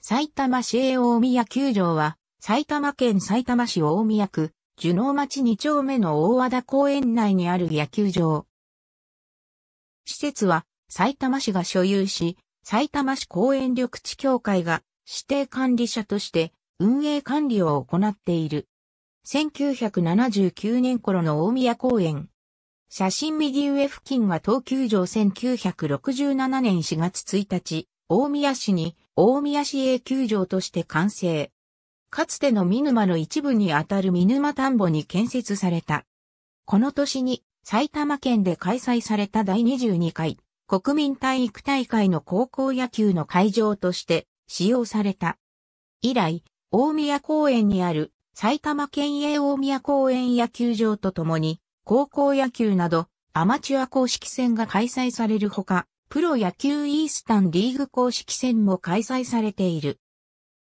埼玉市営大宮球場は、埼玉県埼玉市大宮区、樹能町2丁目の大和田公園内にある野球場。施設は、埼玉市が所有し、埼玉市公園緑地協会が指定管理者として運営管理を行っている。1979年頃の大宮公園。写真右上付近は東急場1967年4月1日、大宮市に大宮市営球場として完成。かつての見沼の一部にあたる見沼田んぼに建設された。この年に埼玉県で開催された第22回国民体育大会の高校野球の会場として使用された。以来、大宮公園にある埼玉県営大宮公園野球場とともに高校野球などアマチュア公式戦が開催されるほか、プロ野球イースタンリーグ公式戦も開催されている。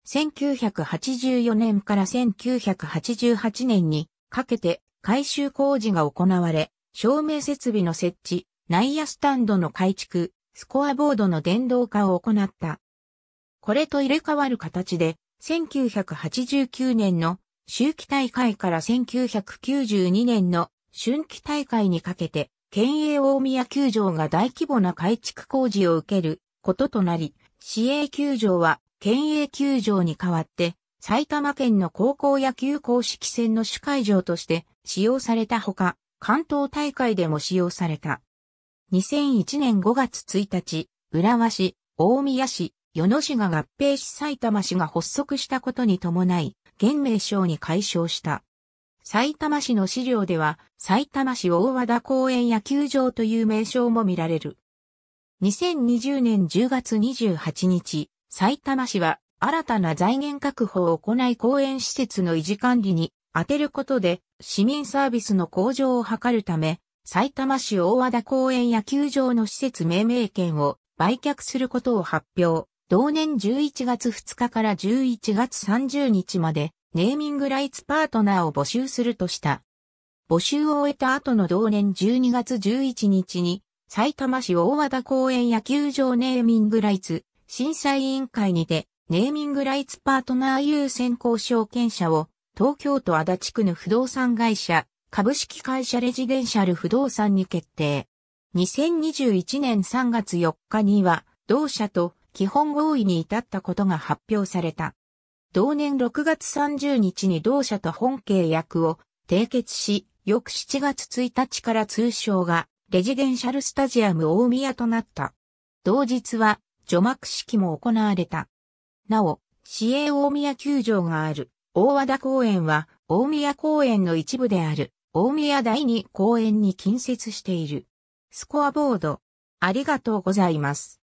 1984年から1988年にかけて改修工事が行われ、照明設備の設置、内野スタンドの改築、スコアボードの電動化を行った。これと入れ替わる形で、1989年の秋季大会から1992年の春季大会にかけて、県営大宮球場が大規模な改築工事を受けることとなり、市営球場は県営球場に代わって埼玉県の高校野球公式戦の主会場として使用されたほか、関東大会でも使用された。2001年5月1日、浦和市、大宮市、与野市が合併し埼玉市が発足したことに伴い、現名称に解消した。埼玉市の資料では、埼玉市大和田公園野球場という名称も見られる。2020年10月28日、埼玉市は新たな財源確保を行い公園施設の維持管理に当てることで市民サービスの向上を図るため、埼玉市大和田公園野球場の施設命名権を売却することを発表。同年11月2日から11月30日までネーミングライツパートナーを募集するとした。募集を終えた後の同年12月11日に、埼玉市大和田公園野球場ネーミングライツ審査委員会にて、ネーミングライツパートナー優先交渉権者を、東京都足立区の不動産会社、株式会社レジデンシャル不動産に決定。2021年3月4日には、同社と基本合意に至ったことが発表された。同年6月30日に同社と本契約を締結し、翌7月1日から通称がレジデンシャルスタジアム大宮となった。同日は除幕式も行われた。なお、市営大宮球場がある大和田公園は大宮公園の一部である大宮第二公園に近接している。スコアボード、ありがとうございます。